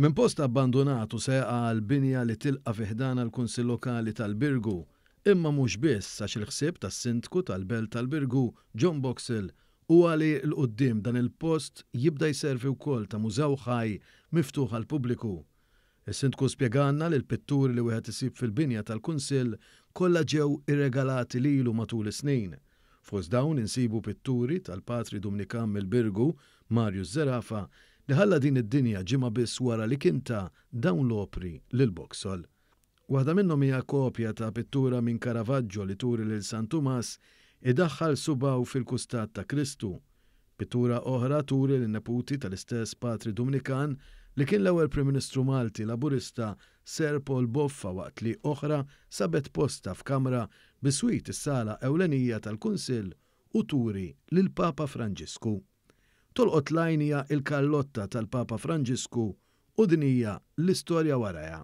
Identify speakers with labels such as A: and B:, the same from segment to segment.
A: Min post abbandonatu se għal binja li tilqa fiħdana l-Kunsil Lokali tal-Birgu, imma mhux biss għax il-ħsieb tas-sindku tal-Belt tal-Birgu, John Boxel, u għali l-qoddim dan il-post jibda jservi wkoll ta' mużew ħaj miftuħ għal pubbliku. Is-sindku spjeganna li l-pitturi li wieħed isib fil-binja tal-Kunsil kollha ġew irregalati lilu matul is-snin. Fost dawn insibu pitturi tal-Patri Dominikan mill-Birgu, Marius Zerafa, li ħalla din id-dinja ġimma biss wara li kinta dawn l-opri lil boksol Waħda minnhom hija kopja ta' pittura minn Caravaggio li turi lil San Tumas idaħħal subaw fil-kustat ta' Kristu. Pittura oħra turi lin neputi tal-istess Patri Dominikan li kien l-ewwel Prim Ministru Malti Laburista Ser Paul Boffa waqt li oħra sabet posta f'Kamra biswit is-sala ewlenija tal-Kunsill u turi lil Papa Franġisku tolqot lajnija il-kallotta tal-Papa Franġisku u dinija l-istorja waraja.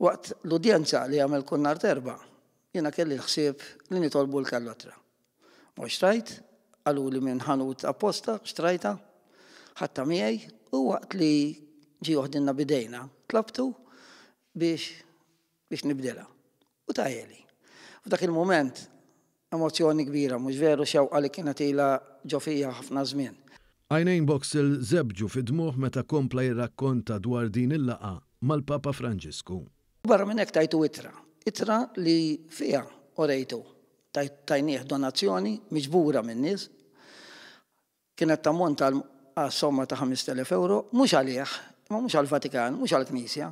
B: Waqt l-udjenza li għamil kunnar terba, jena kelli l-ħsib li nitolbu l-kallotra. U xtrajt, għallu li minn ħanut apposta, xtrajta, ħatta miegħi u waqt li ġi uħdinna bidejna, tlabtu biex biex nibdela. U tajeli. U dak il-moment emozjoni kbira, mhux veru xew li kienet ilha ġofija ħafna żmien.
A: Għajnejn Boxel zebġu fid-dmuħ meta kompla jirrakkonta dwar din il-laqa mal-Papa Franġisku.
B: Barra minn tajtu itra, itra li fija orejtu tajnieħ donazzjoni miġbura minn nies kienet tammont tal somma ta' 5.000 euro, mux għalih, ma mux għal-Vatikan, mux għal-Knisja,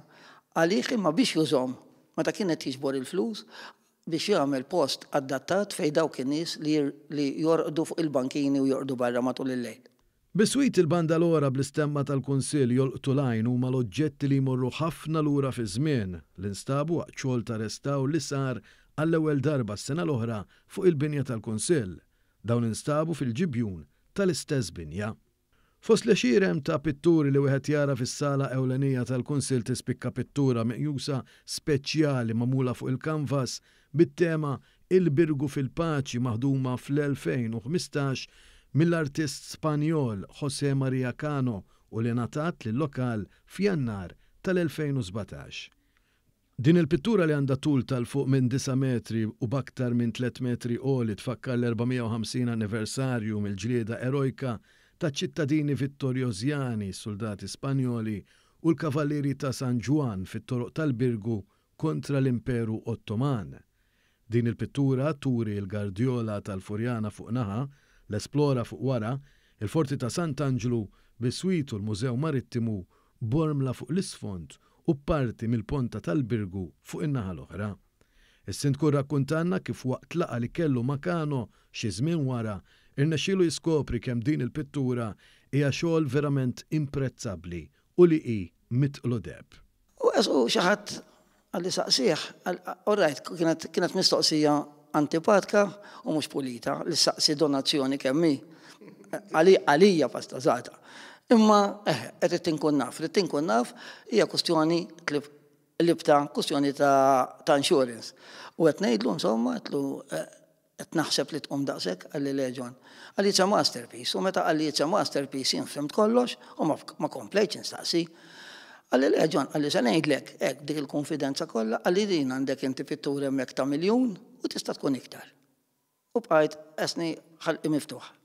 B: għalih imma biex jużom, ma ta' kienet jiġbor il-flus, biex jagħmel post adattat fej dawk nis nies li jorqdu fuq il-bankini u jorqdu barra matul il-lejl.
A: Biswit il-banda l-ora bl-istemma tal-Kunsill jolqtu lajn huma l-oġġetti li jmorru ħafna lura fi żmien l-instabu għacċol ta' restaw li sar għall-ewwel darba s-sena l-oħra fuq il-binja tal-Kunsill. Dawn instabu fil-ġibjun tal-istess binja. Fost li xirem ta' pitturi li wieħed jara fis-sala ewlenija tal-Kunsil tispikka pittura meqjusa speċjali mamula fuq il-kanvas bit-tema Il-birgu fil-paċi maħduma fl-2015 mill-artist Spanjol José Maria Cano u li natat li lokal f'Jannar tal-2017. Din il-pittura li għanda tul tal-fuq minn 9 metri u baktar minn 3 metri li tfakkar l-450 anniversarju mill-ġlieda erojka ta' ċittadini vittorjozjani, soldati spanjoli u l-kavalleri ta' San Juan fit-toroq tal-Birgu kontra l-Imperu Ottoman. Din il-pittura turi l-Gardiola tal-Furjana fuq naħa l-esplora fuq wara, il-Forti ta' Sant'Angelo biswitu l-Mużew Marittimu bormla fuq l-isfond u parti mill-ponta tal-Birgu fuq in-naħa l-oħra. Is-sindkur rakkuntanna kif waqt laqa li kellu makano xi żmien wara irnexxielu jiskopri kemm din il-pittura hija xogħol verament imprezzabbli u li hi mitqlu deb.
B: U xi ħadd għalli saqsih, all right, kienet mistoqsija antipatka u mhux pulita li saqsi donazzjoni kemmi. Għalija pasta zaħta. Imma, eħ, eh, qed tinkun naf, li tinkun naf hija kustjoni libta, kustjoni ta' insurance. U qed ngħidlu insomma, għetlu eh, qed naħseb li tqum daqshekk għalli leġon. Għalli it's masterpiece, u meta għalli it's masterpiece jinfimt kollox u ma komplejċ staqsi. Għalli leġon, għalli se ngħidlek hekk dik il-konfidenza kollha, għalli din għandek inti pittur hemmhekk ta' miljun, u tista' tkun iktar.
A: U bqajt esni ħalqi miftuħa.